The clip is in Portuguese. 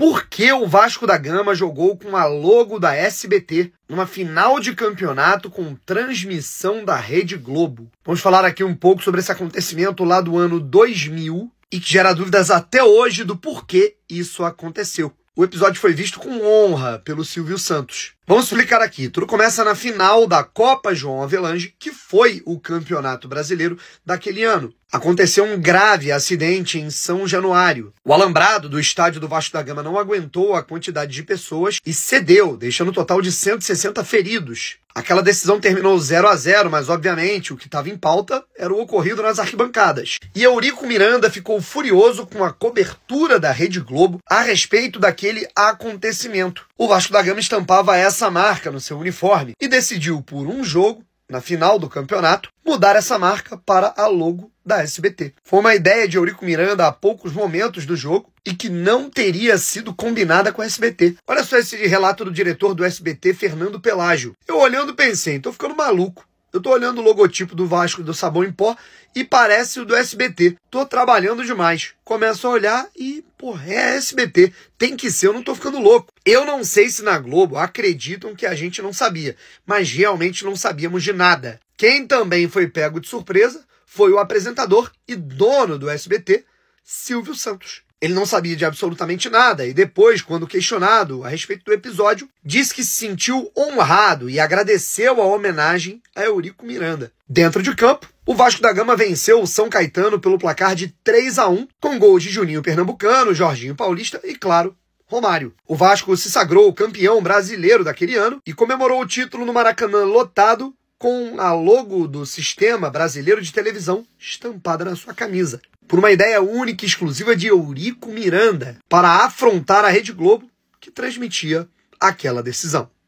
Por que o Vasco da Gama jogou com a logo da SBT numa final de campeonato com transmissão da Rede Globo? Vamos falar aqui um pouco sobre esse acontecimento lá do ano 2000 e que gera dúvidas até hoje do porquê isso aconteceu. O episódio foi visto com honra pelo Silvio Santos. Vamos explicar aqui. Tudo começa na final da Copa João Avelange, que foi o campeonato brasileiro daquele ano. Aconteceu um grave acidente em São Januário. O alambrado do estádio do Vasco da Gama não aguentou a quantidade de pessoas e cedeu, deixando um total de 160 feridos. Aquela decisão terminou 0 a 0 mas obviamente o que estava em pauta era o ocorrido nas arquibancadas. E Eurico Miranda ficou furioso com a cobertura da Rede Globo a respeito daquele acontecimento o Vasco da Gama estampava essa marca no seu uniforme e decidiu, por um jogo, na final do campeonato, mudar essa marca para a logo da SBT. Foi uma ideia de Eurico Miranda há poucos momentos do jogo e que não teria sido combinada com a SBT. Olha só esse relato do diretor do SBT, Fernando Pelágio. Eu olhando pensei, tô ficando maluco. Eu tô olhando o logotipo do Vasco do Sabão em Pó e parece o do SBT. Tô trabalhando demais. Começo a olhar e Porra, é SBT, tem que ser, eu não tô ficando louco. Eu não sei se na Globo acreditam que a gente não sabia, mas realmente não sabíamos de nada. Quem também foi pego de surpresa foi o apresentador e dono do SBT, Silvio Santos. Ele não sabia de absolutamente nada e depois, quando questionado a respeito do episódio, disse que se sentiu honrado e agradeceu a homenagem a Eurico Miranda. Dentro de campo, o Vasco da Gama venceu o São Caetano pelo placar de 3 a 1 com gols de Juninho Pernambucano, Jorginho Paulista e, claro, Romário. O Vasco se sagrou campeão brasileiro daquele ano e comemorou o título no Maracanã lotado com a logo do Sistema Brasileiro de Televisão estampada na sua camisa. Por uma ideia única e exclusiva de Eurico Miranda para afrontar a Rede Globo que transmitia aquela decisão.